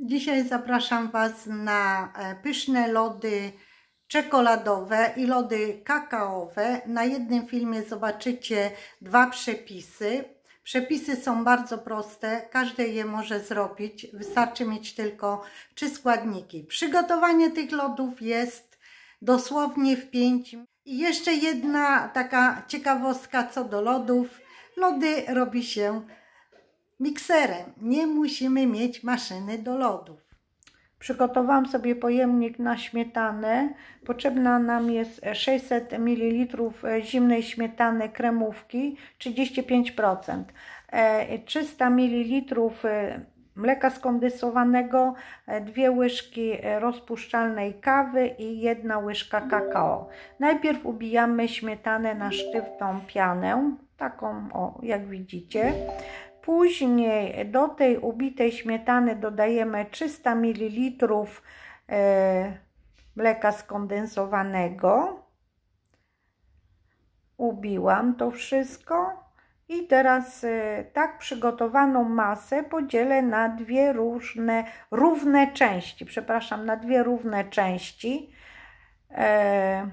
Dzisiaj zapraszam Was na e, pyszne lody czekoladowe i lody kakaowe. Na jednym filmie zobaczycie dwa przepisy. Przepisy są bardzo proste, każdy je może zrobić, wystarczy mieć tylko trzy składniki. Przygotowanie tych lodów jest dosłownie w 5. I jeszcze jedna taka ciekawostka co do lodów. Lody robi się mikserem. Nie musimy mieć maszyny do lodów. Przygotowałam sobie pojemnik na śmietanę. Potrzebna nam jest 600 ml e, zimnej śmietany kremówki 35%, 300 ml mleka skondensowanego, e, dwie łyżki e, rozpuszczalnej kawy i jedna łyżka kakao. Najpierw ubijamy śmietanę na sztywną pianę, taką o, jak widzicie. Później do tej ubitej śmietany dodajemy 300 ml e, mleka skondensowanego. Ubiłam to wszystko. I teraz e, tak przygotowaną masę podzielę na dwie różne, równe części. Przepraszam, na dwie równe części. E,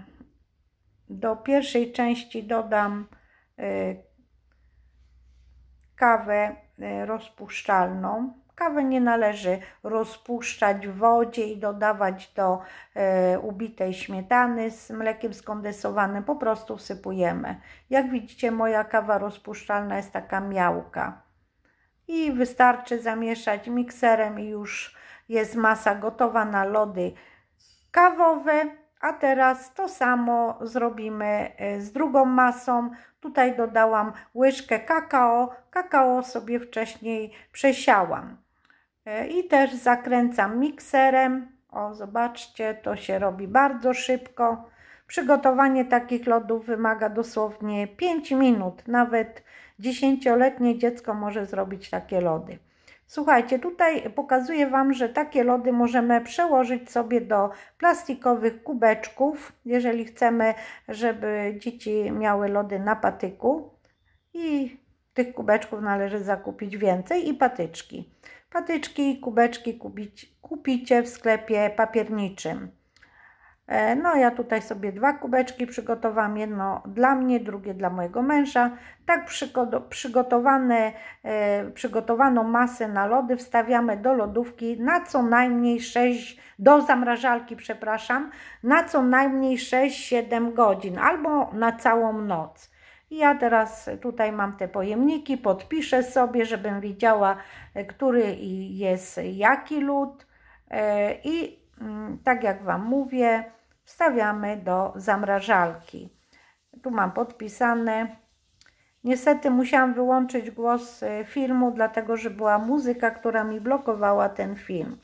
do pierwszej części dodam kawę e, rozpuszczalną. Kawę nie należy rozpuszczać w wodzie i dodawać do e, ubitej śmietany z mlekiem skondensowanym, po prostu wsypujemy. Jak widzicie, moja kawa rozpuszczalna jest taka miałka. I wystarczy zamieszać mikserem i już jest masa gotowa na lody kawowe a teraz to samo zrobimy y, z drugą masą. Tutaj dodałam łyżkę kakao. Kakao sobie wcześniej przesiałam. Y, I też zakręcam mikserem. O, zobaczcie, to się robi bardzo szybko. Przygotowanie takich lodów wymaga dosłownie 5 minut. Nawet dziesięcioletnie dziecko może zrobić takie lody. Słuchajcie, tutaj pokazuję Wam, że takie lody możemy przełożyć sobie do plastikowych kubeczków, jeżeli chcemy, żeby dzieci miały lody na patyku. I tych kubeczków należy zakupić więcej i patyczki. Patyczki, i kubeczki kupić, kupicie w sklepie papierniczym. E, no ja tutaj sobie dwa kubeczki przygotowałam, jedno dla mnie, drugie dla mojego męża. Tak przygotowane, e, przygotowaną masę na lody wstawiamy do lodówki na co najmniej 6, do zamrażalki przepraszam, na co najmniej 6-7 godzin albo na całą noc. Ja teraz tutaj mam te pojemniki, podpiszę sobie, żebym wiedziała, e, który jest jaki lód i Mm, tak jak Wam mówię, wstawiamy do zamrażalki. Tu mam podpisane. Niestety musiałam wyłączyć głos y, filmu, dlatego że była muzyka, która mi blokowała ten film.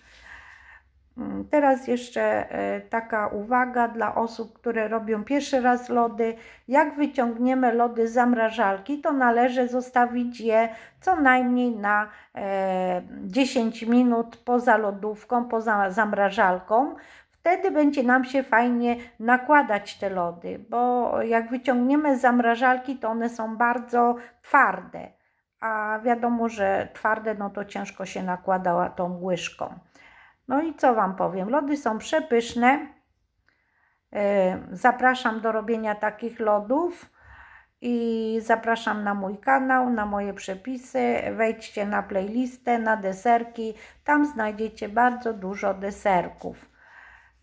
Mm, teraz jeszcze e, taka uwaga dla osób, które robią pierwszy raz lody. Jak wyciągniemy lody z zamrażalki, to należy zostawić je co najmniej na 10 e, minut poza lodówką, poza zamrażalką. Wtedy będzie nam się fajnie nakładać te lody, bo jak wyciągniemy z zamrażalki, to one są bardzo twarde. A wiadomo, że twarde no to ciężko się nakłada tą łyżką. No i co Wam powiem? Lody są przepyszne. E, zapraszam do robienia takich lodów i zapraszam na mój kanał, na moje przepisy. Wejdźcie na playlistę, na deserki. Tam znajdziecie bardzo dużo deserków.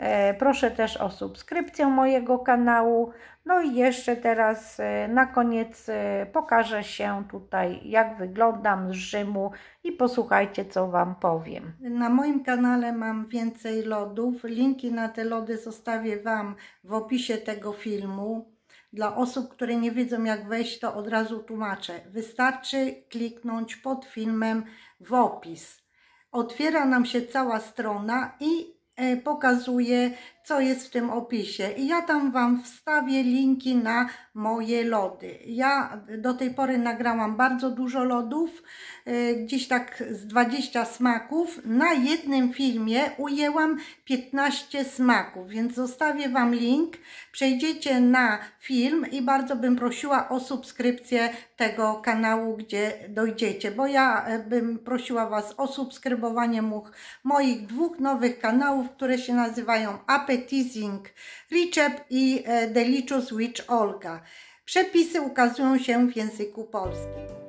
E, proszę też o subskrypcję mojego kanału. No i jeszcze teraz e, na koniec e, pokażę się tutaj, jak wyglądam z Rzymu i posłuchajcie, co Wam powiem. Na moim kanale mam więcej lodów. Linki na te lody zostawię Wam w opisie tego filmu. Dla osób, które nie wiedzą jak wejść, to od razu tłumaczę. Wystarczy kliknąć pod filmem w opis. Otwiera nam się cała strona i E, pokazuje, co jest w tym opisie. I ja tam Wam wstawię linki na moje lody. Ja do tej pory nagrałam bardzo dużo lodów, e, gdzieś tak z 20 smaków. Na jednym filmie ujęłam 15 smaków, więc zostawię Wam link. Przejdziecie na film i bardzo bym prosiła o subskrypcję tego kanału, gdzie dojdziecie, bo ja e, bym prosiła Was o subskrybowanie moich dwóch nowych kanałów, które się nazywają Appetizing Richep i e, Delicious Witch Olga. Przepisy ukazują się w języku polskim.